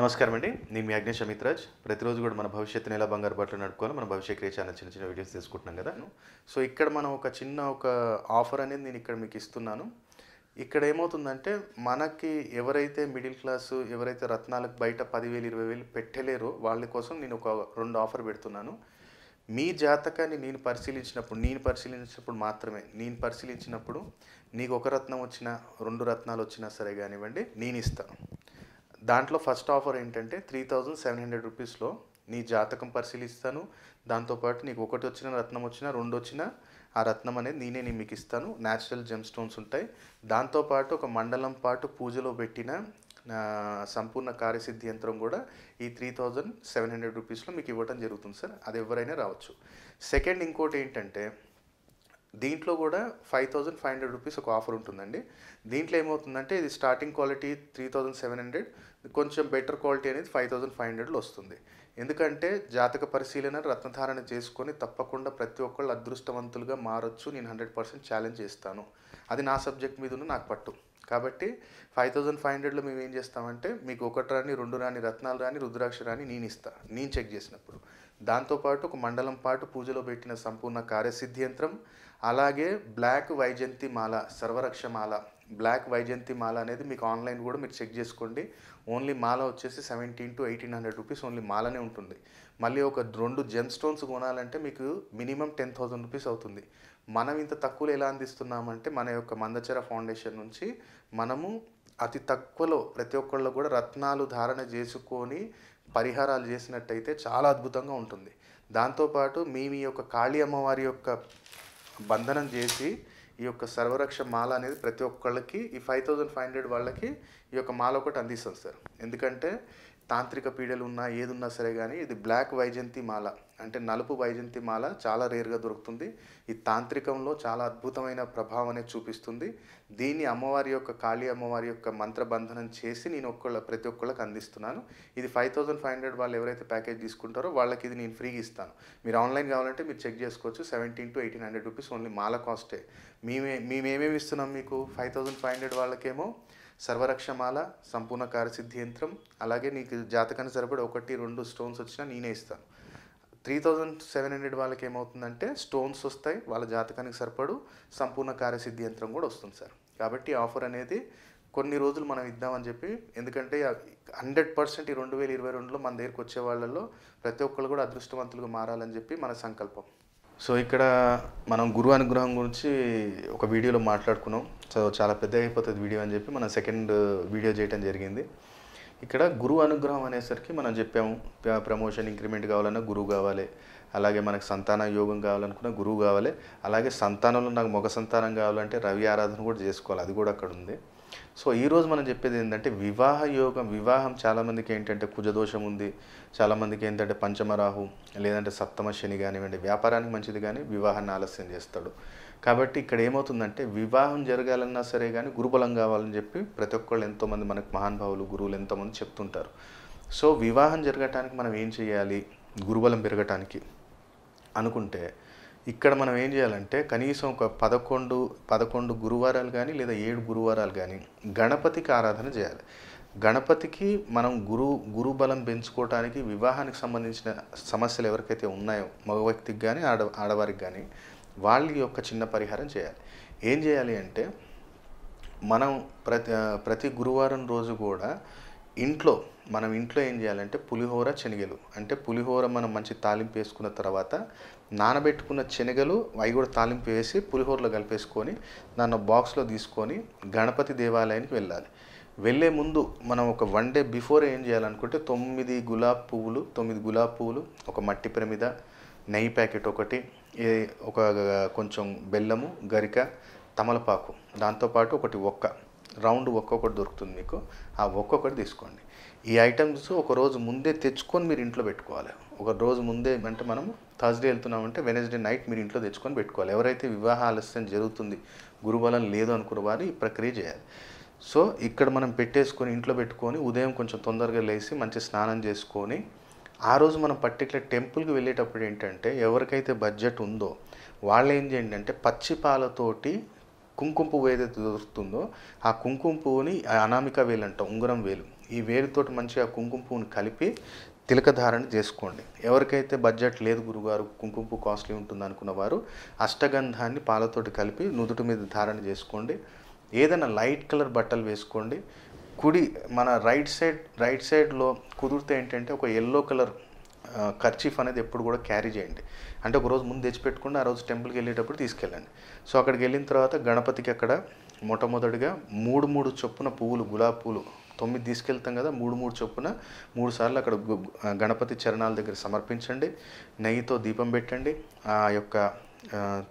నమస్కారం అండి నేను మీ అగ్నేష్ అమిత్రాజ్ ప్రతిరోజు కూడా మన భవిష్యత్తుని ఎలా బంగారు బట్టలు నడుపుకోవాలి మన భవిష్య క్రియ ఛానల్ చిన్న చిన్న వీడియోస్ తీసుకుంటున్నాం కదా సో ఇక్కడ మనం ఒక చిన్న ఒక ఆఫర్ అనేది నేను ఇక్కడ మీకు ఇస్తున్నాను ఇక్కడ ఏమవుతుందంటే మనకి ఎవరైతే మిడిల్ క్లాసు ఎవరైతే రత్నాలకు బయట పదివేలు ఇరవై వేలు పెట్టలేరో వాళ్ళ కోసం నేను ఒక రెండు ఆఫర్ పెడుతున్నాను మీ జాతకాన్ని నేను పరిశీలించినప్పుడు నేను పరిశీలించినప్పుడు మాత్రమే నేను పరిశీలించినప్పుడు నీకు ఒక రత్నం వచ్చినా రెండు రత్నాలు వచ్చినా సరే కానివ్వండి నేను ఇస్తాను దాంట్లో ఫస్ట్ ఆఫర్ ఏంటంటే త్రీ థౌజండ్ సెవెన్ హండ్రెడ్ రూపీస్లో నీ జాతకం పరిశీలిస్తాను దాంతోపాటు నీకు ఒకటి వచ్చిన రత్నం వచ్చిన రెండు వచ్చిన ఆ రత్నం అనేది నేనే నేను మీకు ఇస్తాను న్యాచురల్ జెమ్ స్టోన్స్ ఉంటాయి దాంతోపాటు ఒక మండలం పాటు పూజలో పెట్టిన సంపూర్ణ కార్యసిద్ధి యంత్రం కూడా ఈ త్రీ థౌజండ్ సెవెన్ హండ్రెడ్ రూపీస్లో మీకు ఇవ్వడం జరుగుతుంది సార్ అది ఎవరైనా రావచ్చు సెకండ్ ఇంకోటి ఏంటంటే దీంట్లో కూడా five thousand five hundred rupees ఒక ఆఫర్ ఉంటుందండి దీంట్లో ఏమవుతుందంటే ఇది starting quality three thousand seven hundred కొంచెం బెటర్ క్వాలిటీ అనేది ఫైవ్ థౌజండ్ ఫైవ్ హండ్రెడ్లో వస్తుంది ఎందుకంటే జాతక పరిశీలన రత్నధారణ చేసుకొని తప్పకుండా ప్రతి ఒక్కళ్ళు అదృష్టవంతులుగా మారొచ్చు నేను హండ్రెడ్ పర్సెంట్ ఛాలెంజ్ చేస్తాను అది నా సబ్జెక్ట్ మీద ఉన్న నాకు పట్టు కాబట్టి ఫైవ్ థౌజండ్ ఫైవ్ హండ్రెడ్లో మేము ఏం చేస్తామంటే మీకు ఒకటి రాని రెండు రాని రత్నాలు రాని రుద్రాక్ష రాని నేను ఇస్తా నేను చెక్ చేసినప్పుడు దాంతోపాటు ఒక మండలం పాటు పూజలో పెట్టిన సంపూర్ణ కార్యసిద్ధి యంత్రం అలాగే బ్లాక్ వైజంతి మాల సర్వరక్ష మాల బ్లాక్ వైజంతి మాల అనేది మీకు ఆన్లైన్ కూడా మీరు చెక్ చేసుకోండి ఓన్లీ మాల వచ్చేసి seventeen to eighteen hundred rupees only మాలనే ఉంటుంది మళ్ళీ ఒక రెండు జెమ్ స్టోన్స్ కొనాలంటే మీకు మినిమం టెన్ థౌసండ్ రూపీస్ అవుతుంది మనం ఇంత తక్కువలో ఎలా అందిస్తున్నామంటే మన యొక్క మందచర ఫౌండేషన్ నుంచి మనము అతి తక్కువలో ప్రతి ఒక్కళ్ళు కూడా రత్నాలు ధారణ చేసుకొని పరిహారాలు చేసినట్టయితే చాలా అద్భుతంగా ఉంటుంది దాంతోపాటు మీ మీ యొక్క కాళీ అమ్మవారి యొక్క బంధనం చేసి ఈ యొక్క సర్వరక్ష మాల అనేది ప్రతి ఒక్కళ్ళకి ఈ ఫైవ్ థౌజండ్ ఫైవ్ హండ్రెడ్ వాళ్ళకి ఈ యొక్క మాల ఒకటి అందిస్తాం సార్ ఎందుకంటే తాంత్రిక పీడలు ఉన్నా ఏదున్నా సరే కానీ ఇది బ్లాక్ వైజంతి మాల అంటే నలుపు వైజంతి మాల చాలా రేర్గా దొరుకుతుంది ఈ తాంత్రికంలో చాలా అద్భుతమైన ప్రభావం అనేది చూపిస్తుంది దీన్ని అమ్మవారి యొక్క కాళీ అమ్మవారి యొక్క మంత్రబంధనం చేసి నేను ఒక్కళ్ళ ప్రతి ఒక్కళ్ళకి అందిస్తున్నాను ఇది ఫైవ్ థౌజండ్ ఫైవ్ హండ్రెడ్ వాళ్ళు ఎవరైతే ప్యాకేజ్ తీసుకుంటారో వాళ్ళకి ఇది నేను ఫ్రీగా ఇస్తాను మీరు ఆన్లైన్ కావాలంటే మీరు చెక్ చేసుకోవచ్చు seventeen to eighteen hundred rupees only మాల కాస్టే మేమే మేమేమేమి ఇస్తున్నాం మీకు ఫైవ్ థౌసండ్ ఫైవ్ హండ్రెడ్ వాళ్ళకేమో సర్వరక్షమాల సంపూర్ణ కార్యసిద్ధి యంత్రం అలాగే నీకు జాతకాన్ని సరిపడి ఒకటి రెండు స్టోన్స్ వచ్చినా నేనే ఇస్తాను త్రీ థౌజండ్ సెవెన్ హండ్రెడ్ వాళ్ళకి ఏమవుతుందంటే స్టోన్స్ వస్తాయి వాళ్ళ జాతకానికి సరిపడు సంపూర్ణ కార్యసిద్ధి యంత్రం కూడా వస్తుంది సార్ కాబట్టి ఆఫర్ అనేది కొన్ని రోజులు మనం ఇద్దామని చెప్పి ఎందుకంటే హండ్రెడ్ పర్సెంట్ ఈ రెండు వేల ఇరవై రెండులో మన దగ్గరికి వచ్చే వాళ్ళలో ప్రతి ఒక్కరు కూడా అదృష్టవంతులుగా మారాలని చెప్పి మన సంకల్పం సో ఇక్కడ మనం గురువు అనుగ్రహం గురించి ఒక వీడియోలో మాట్లాడుకున్నాం సో చాలా పెద్ద అయిపోతుంది వీడియో అని చెప్పి మనం సెకండ్ వీడియో చేయటం జరిగింది ఇక్కడ గురువు అనుగ్రహం అనేసరికి మనం చెప్పాము ప్రమోషన్ ఇంక్రిమెంట్ కావాలన్నా గురువు కావాలి అలాగే మనకు సంతాన యోగం కావాలనుకున్న గురువు కావాలి అలాగే సంతానంలో నాకు మగ సంతానం కావాలంటే రవి ఆరాధన కూడా చేసుకోవాలి అది కూడా అక్కడ ఉంది సో ఈరోజు మనం చెప్పేది ఏంటంటే వివాహ యోగం వివాహం చాలామందికి ఏంటంటే కుజదోషం ఉంది చాలామందికి ఏంటంటే పంచమరాహు లేదంటే సప్తమ శని కానివ్వండి వ్యాపారానికి మంచిది కానీ వివాహాన్ని ఆలస్యం చేస్తాడు కాబట్టి ఇక్కడ ఏమవుతుందంటే వివాహం జరగాలన్నా సరే కానీ గురుబలం కావాలని చెప్పి ప్రతి ఒక్కళ్ళు ఎంతోమంది మనకు మహానుభావులు గురువులు ఎంతోమంది చెప్తుంటారు సో వివాహం జరగటానికి మనం ఏం చేయాలి గురుబలం పెరగటానికి అనుకుంటే ఇక్కడ మనం ఏం చేయాలంటే కనీసం ఒక పదకొండు పదకొండు గురువారాలు కానీ లేదా ఏడు గురువారాలు కానీ గణపతికి ఆరాధన చేయాలి గణపతికి మనం గురు గురు బలం పెంచుకోవటానికి వివాహానికి సంబంధించిన సమస్యలు ఎవరికైతే ఉన్నాయో మగ వ్యక్తికి కానీ ఆడ ఆడవారికి కానీ వాళ్ళ యొక్క చిన్న పరిహారం చేయాలి ఏం చేయాలి అంటే మనం ప్రతి ప్రతి గురువారం రోజు కూడా ఇంట్లో మనం ఇంట్లో ఏం చేయాలంటే పులిహోర శనగలు అంటే పులిహోర మనం మంచి తాలింపు వేసుకున్న తర్వాత నానబెట్టుకున్న శనగలు అవి కూడా తాలింపు వేసి పులిహోరలో కలిపేసుకొని దాన్ని బాక్స్లో తీసుకొని గణపతి దేవాలయానికి వెళ్ళాలి వెళ్ళే ముందు మనం ఒక వన్ డే బిఫోర్ ఏం చేయాలనుకుంటే తొమ్మిది గులాబ్ పువ్వులు తొమ్మిది గులాబ్ పువ్వులు ఒక మట్టి ప్రమిద నెయ్యి ప్యాకెట్ ఒకటి ఒక కొంచెం బెల్లము గరిక తమలపాకు దాంతోపాటు ఒకటి ఒక్క రౌండ్ ఒక్కొక్కటి దొరుకుతుంది మీకు ఆ ఒక్కొక్కటి తీసుకోండి ఈ ఐటమ్స్ ఒక రోజు ముందే తెచ్చుకొని మీరు ఇంట్లో పెట్టుకోవాలి ఒక రోజు ముందే అంటే మనం థర్స్డే వెళ్తున్నామంటే వెనస్డే నైట్ మీరు ఇంట్లో తెచ్చుకొని పెట్టుకోవాలి ఎవరైతే వివాహ ఆలస్యం జరుగుతుంది గురుబలం లేదు అనుకున్న వారు ఈ ప్రక్రియ చేయాలి సో ఇక్కడ మనం పెట్టేసుకొని ఇంట్లో పెట్టుకొని ఉదయం కొంచెం తొందరగా లేచి మంచి స్నానం చేసుకొని ఆ రోజు మనం పర్టికులర్ టెంపుల్కి వెళ్ళేటప్పుడు ఏంటంటే ఎవరికైతే బడ్జెట్ ఉందో వాళ్ళు ఏం చేయండి అంటే పచ్చి పాలతోటి కుంకుమ పువ్వు ఏదైతే దొరుకుతుందో ఆ కుంకుమ పువ్వుని అనామిక వేలు అంటాం ఉంగరం వేలు ఈ వేలుతోటి మంచిగా కుంకుమ పువ్వుని కలిపి తిలకధారణ చేసుకోండి ఎవరికైతే బడ్జెట్ లేదు గురుగారు కుంకుమ కాస్ట్లీ ఉంటుంది అనుకున్న వారు అష్టగంధాన్ని పాలతోటి కలిపి నుదుటి మీద ధారణ చేసుకోండి ఏదైనా లైట్ కలర్ బట్టలు వేసుకోండి కుడి మన రైట్ సైడ్ రైట్ సైడ్లో కుదిరితే ఏంటంటే ఒక ఎల్లో కలర్ ఖర్చీఫ్ అనేది ఎప్పుడు కూడా క్యారీ చేయండి అంటే ఒకరోజు ముందు తెచ్చిపెట్టుకుని ఆ రోజు టెంపుల్కి వెళ్ళేటప్పుడు తీసుకెళ్ళండి సో అక్కడికి వెళ్ళిన తర్వాత గణపతికి అక్కడ మొట్టమొదటిగా మూడు మూడు చొప్పున పువ్వులు గులాబ్ పూలు తొమ్మిది తీసుకెళ్తాం కదా మూడు మూడు చొప్పున మూడు సార్లు అక్కడ గణపతి చరణాల దగ్గర సమర్పించండి నెయ్యితో దీపం పెట్టండి ఆ యొక్క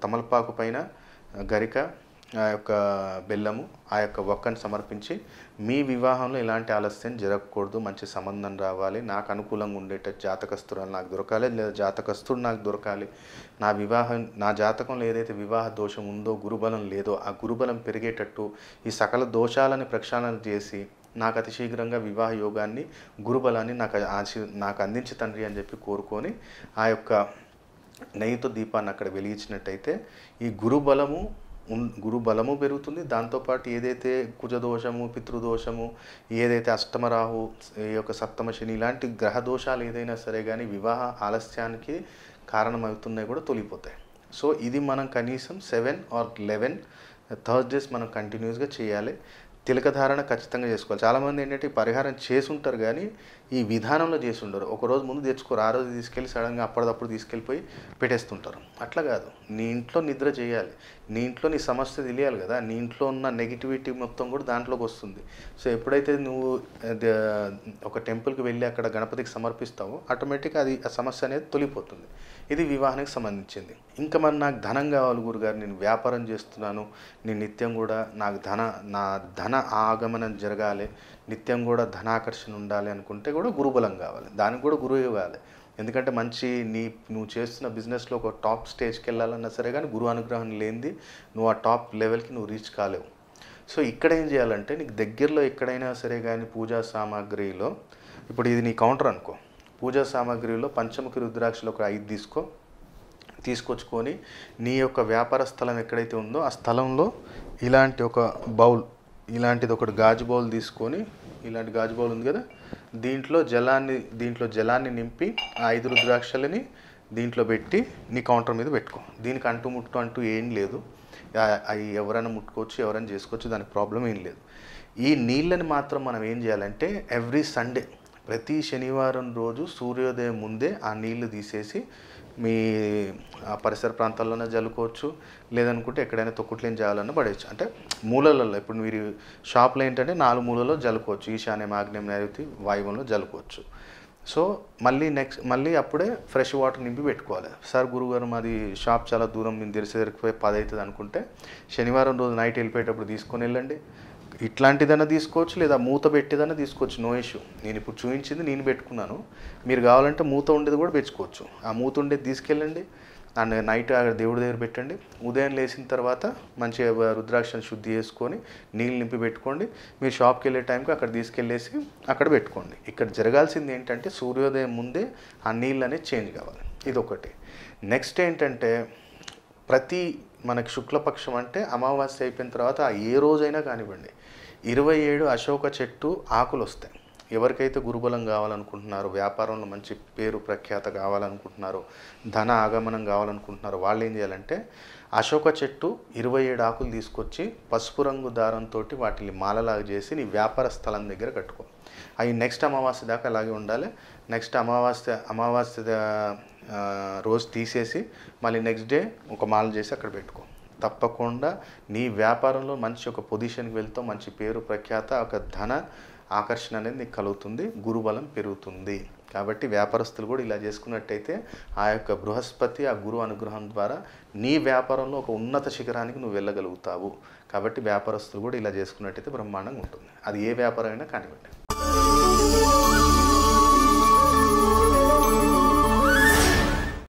తమలపాకు పైన గరిక ఆ యొక్క బెల్లము ఆ యొక్క ఒక్కని సమర్పించి మీ వివాహంలో ఇలాంటి ఆలస్యం జరగకూడదు మంచి సంబంధం రావాలి నాకు అనుకూలంగా ఉండేట జాతకస్తురాలు నాకు దొరకాలి లేదా జాతకస్తుడు నాకు దొరకాలి నా వివాహం నా జాతకంలో ఏదైతే వివాహ దోషం ఉందో గురుబలం లేదో ఆ గురుబలం పెరిగేటట్టు ఈ సకల దోషాలని ప్రక్షాళన చేసి నాకు అతి శీఘ్రంగా వివాహ యోగాన్ని గురుబలాన్ని నాకు ఆశీ నాకు అందించి తండ్రి అని చెప్పి కోరుకొని ఆ యొక్క నెయ్యితో దీపాన్ని అక్కడ వెలిగించినట్టయితే ఈ గురుబలము గురు బలము పెరుగుతుంది దాంతోపాటు ఏదైతే కుజదోషము పితృదోషము ఏదైతే అష్టమరాహు ఈ యొక్క సప్తమ శని ఇలాంటి గ్రహ దోషాలు ఏదైనా సరే కానీ వివాహ ఆలస్యానికి కారణమవుతున్నాయి కూడా తొలిపోతాయి సో ఇది మనం కనీసం సెవెన్ ఆర్ లెవెన్ థర్స్డేస్ మనం కంటిన్యూస్గా చేయాలి తిలకధారణ ఖచ్చితంగా చేసుకోవాలి చాలామంది ఏంటంటే పరిహారం చేసుంటారు కానీ ఈ విధానంలో చేసి ఉండరు ఒకరోజు ముందు తెచ్చుకోరు ఆ రోజు తీసుకెళ్ళి సడన్గా అప్పటిదప్పుడు తీసుకెళ్ళిపోయి పెట్టేస్తుంటారు అట్లా కాదు నీ ఇంట్లో నిద్ర చేయాలి నీ ఇంట్లో నీ సమస్య తెలియాలి కదా నీ ఇంట్లో ఉన్న నెగిటివిటీ మొత్తం కూడా దాంట్లోకి వస్తుంది సో ఎప్పుడైతే నువ్వు ఒక టెంపుల్కి వెళ్ళి అక్కడ గణపతికి సమర్పిస్తావో ఆటోమేటిక్గా అది ఆ సమస్య అనేది తొలిపోతుంది ఇది వివాహానికి సంబంధించింది ఇంకా మరి నాకు ధనం కావాలి గురుగారు నేను వ్యాపారం చేస్తున్నాను నేను నిత్యం కూడా నాకు ధన నా ధన ఆగమనం జరగాలి నిత్యం కూడా ధనాకర్షణ ఉండాలి అనుకుంటే కూడా గురుబలం కావాలి దానికి కూడా గురువు కావాలి ఎందుకంటే మంచి నీ నువ్వు చేస్తున్న బిజినెస్లో ఒక టాప్ స్టేజ్కి వెళ్ళాలన్నా సరే కానీ గురువు అనుగ్రహం లేనిది నువ్వు ఆ టాప్ లెవెల్కి నువ్వు రీచ్ కాలేవు సో ఇక్కడ ఏం చేయాలంటే నీకు దగ్గరలో ఎక్కడైనా సరే కానీ పూజా సామాగ్రిలో ఇప్పుడు ఇది నీ కౌంటర్ అనుకో పూజా సామాగ్రిలో పంచముఖి రుద్రాక్షలు ఒక ఐదు తీసుకో తీసుకొచ్చుకొని నీ యొక్క వ్యాపార స్థలం ఎక్కడైతే ఉందో ఆ స్థలంలో ఇలాంటి ఒక బౌల్ ఇలాంటిది ఒకటి గాజు బౌల్ తీసుకొని ఇలాంటి గాజు బౌల్ ఉంది కదా దీంట్లో జలాన్ని దీంట్లో జలాన్ని నింపి ఆ ఐదు రుద్రాక్షలని దీంట్లో పెట్టి నీ కౌంటర్ మీద పెట్టుకో దీనికి అంటు ముట్టు అంటూ ఏం లేదు అవి ఎవరైనా ముట్టుకోవచ్చు ఎవరైనా చేసుకోవచ్చు దానికి ప్రాబ్లం ఏం లేదు ఈ నీళ్ళని మాత్రం మనం ఏం చేయాలంటే ఎవ్రీ సండే ప్రతి శనివారం రోజు సూర్యోదయం ముందే ఆ నీళ్లు తీసేసి మీ పరిసర ప్రాంతాల్లోనే జల్లుకోవచ్చు లేదనుకుంటే ఎక్కడైనా తొక్కుట్లేని చేయాలన్నా పడేయచ్చు అంటే మూలలలో ఇప్పుడు మీరు షాప్లో ఏంటంటే నాలుగు మూలలో జల్లుకోవచ్చు ఈశాన్య ఆగ్నేయం నైరుతి వాయువంలో జల్లుకోవచ్చు సో మళ్ళీ నెక్స్ట్ మళ్ళీ అప్పుడే ఫ్రెష్ వాటర్ నింపి పెట్టుకోవాలి సార్ గురుగారు మాది షాప్ చాలా దూరం మేము తెలిసేదరికి పది అవుతుంది అనుకుంటే శనివారం రోజు నైట్ వెళ్ళిపోయేటప్పుడు తీసుకొని వెళ్ళండి ఇట్లాంటిదైనా తీసుకోవచ్చు లేదా మూత పెట్టేదైనా తీసుకోవచ్చు నో ఇష్యూ నేను ఇప్పుడు చూపించింది నేను పెట్టుకున్నాను మీరు కావాలంటే మూత ఉండేది కూడా పెంచుకోవచ్చు ఆ మూత ఉండేది తీసుకెళ్ళండి అండ్ నైట్ దేవుడి దగ్గర పెట్టండి ఉదయం లేచిన తర్వాత మంచిగా రుద్రాక్షను శుద్ధి చేసుకొని నీళ్ళు నింపి పెట్టుకోండి మీరు షాప్కి వెళ్ళే టైంకి అక్కడ తీసుకెళ్ళేసి అక్కడ పెట్టుకోండి ఇక్కడ జరగాల్సింది ఏంటంటే సూర్యోదయం ముందే ఆ నీళ్ళు అనేది చేంజ్ కావాలి ఇదొకటి నెక్స్ట్ ఏంటంటే ప్రతి మనకి శుక్లపక్షం అంటే అమావాస్య అయిపోయిన తర్వాత ఏ రోజైనా కానివ్వండి ఇరవై ఏడు అశోక చెట్టు ఆకులు వస్తాయి ఎవరికైతే గురుబలం కావాలనుకుంటున్నారో వ్యాపారంలో మంచి పేరు ప్రఖ్యాత కావాలనుకుంటున్నారో ధన ఆగమనం కావాలనుకుంటున్నారో వాళ్ళు ఏం చేయాలంటే అశోక చెట్టు ఇరవై ఏడు ఆకులు తీసుకొచ్చి పసుపు రంగు దారంతో వాటిని మాలలాగా చేసి నీ వ్యాపార స్థలం దగ్గర కట్టుకో అవి నెక్స్ట్ అమావాస్య దాకా అలాగే ఉండాలి నెక్స్ట్ అమావాస్య అమావాస్య రోజు తీసేసి మళ్ళీ నెక్స్ట్ డే ఒక మాల చేసి అక్కడ పెట్టుకో తప్పకుండా నీ వ్యాపారంలో మంచి ఒక పొజిషన్కి వెళ్తూ మంచి పేరు ప్రఖ్యాత ఒక ధన ఆకర్షణ అనేది నీకు కలుగుతుంది గురుబలం పెరుగుతుంది కాబట్టి వ్యాపారస్తులు కూడా ఇలా చేసుకున్నట్టయితే ఆ యొక్క బృహస్పతి ఆ గురు అనుగ్రహం ద్వారా నీ వ్యాపారంలో ఒక ఉన్నత శిఖరానికి నువ్వు వెళ్ళగలుగుతావు కాబట్టి వ్యాపారస్తులు కూడా ఇలా చేసుకున్నట్టయితే బ్రహ్మాండంగా ఉంటుంది అది ఏ వ్యాపారం అయినా కానివ్వండి